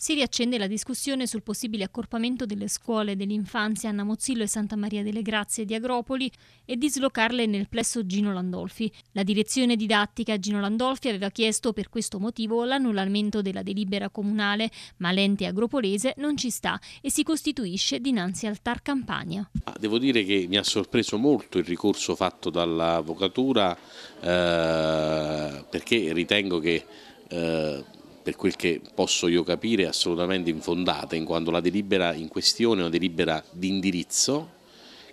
Si riaccende la discussione sul possibile accorpamento delle scuole dell'infanzia Anna Mozzillo e Santa Maria delle Grazie di Agropoli e dislocarle nel plesso Gino Landolfi. La direzione didattica Gino Landolfi aveva chiesto per questo motivo l'annullamento della delibera comunale, ma l'ente agropolese non ci sta e si costituisce dinanzi al TAR Campania. Ah, devo dire che mi ha sorpreso molto il ricorso fatto dall'avvocatura eh, perché ritengo che eh, per quel che posso io capire, assolutamente infondata, in quanto la delibera in questione è una delibera di indirizzo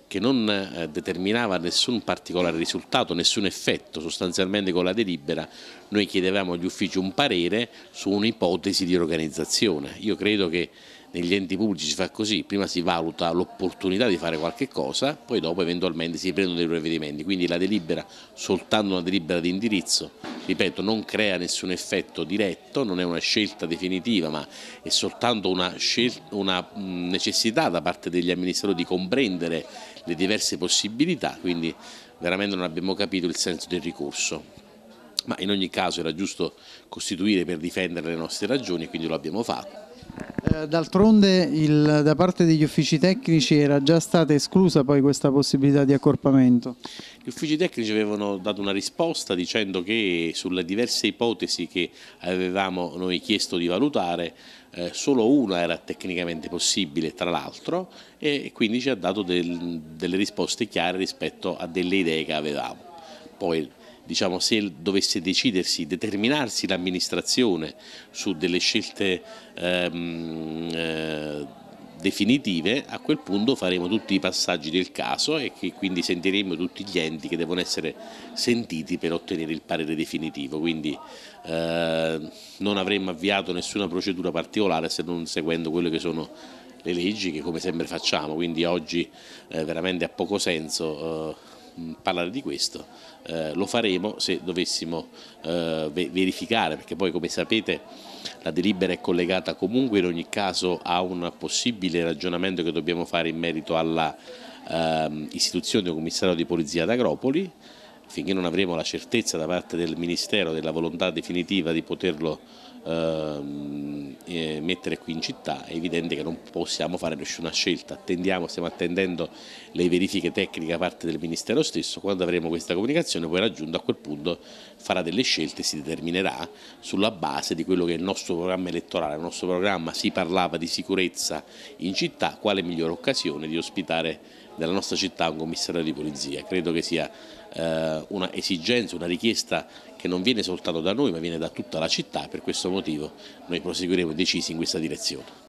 che non eh, determinava nessun particolare risultato, nessun effetto, sostanzialmente con la delibera noi chiedevamo agli uffici un parere su un'ipotesi di organizzazione. Io credo che negli enti pubblici si fa così, prima si valuta l'opportunità di fare qualche cosa, poi dopo eventualmente si prendono dei provvedimenti, quindi la delibera, soltanto una delibera di indirizzo ripeto, non crea nessun effetto diretto, non è una scelta definitiva, ma è soltanto una, una necessità da parte degli amministratori di comprendere le diverse possibilità, quindi veramente non abbiamo capito il senso del ricorso ma in ogni caso era giusto costituire per difendere le nostre ragioni e quindi lo abbiamo fatto. Eh, d'altronde da parte degli uffici tecnici era già stata esclusa poi questa possibilità di accorpamento? Gli uffici tecnici avevano dato una risposta dicendo che sulle diverse ipotesi che avevamo noi chiesto di valutare eh, solo una era tecnicamente possibile tra l'altro e quindi ci ha dato del, delle risposte chiare rispetto a delle idee che avevamo. Poi diciamo, se dovesse decidersi, determinarsi l'amministrazione su delle scelte ehm, eh, definitive, a quel punto faremo tutti i passaggi del caso e che quindi sentiremo tutti gli enti che devono essere sentiti per ottenere il parere definitivo, quindi eh, non avremmo avviato nessuna procedura particolare se non seguendo quelle che sono le leggi che come sempre facciamo, quindi oggi eh, veramente ha poco senso eh, Mm, parlare di questo, eh, lo faremo se dovessimo eh, verificare, perché poi come sapete la delibera è collegata comunque in ogni caso a un possibile ragionamento che dobbiamo fare in merito all'istituzione ehm, eh, del commissario di polizia ad Agropoli, finché non avremo la certezza da parte del Ministero della volontà definitiva di poterlo ehm, eh, mettere qui in città, è evidente che non possiamo fare nessuna scelta. Attendiamo, stiamo attendendo le verifiche tecniche da parte del Ministero stesso, quando avremo questa comunicazione poi raggiunto a quel punto farà delle scelte e si determinerà sulla base di quello che è il nostro programma elettorale. il nostro programma si parlava di sicurezza in città, quale migliore occasione di ospitare nella nostra città un commissario di polizia. Credo che sia eh, una esigenza, una richiesta che non viene soltanto da noi ma viene da tutta la città per questo motivo noi proseguiremo decisi in questa direzione.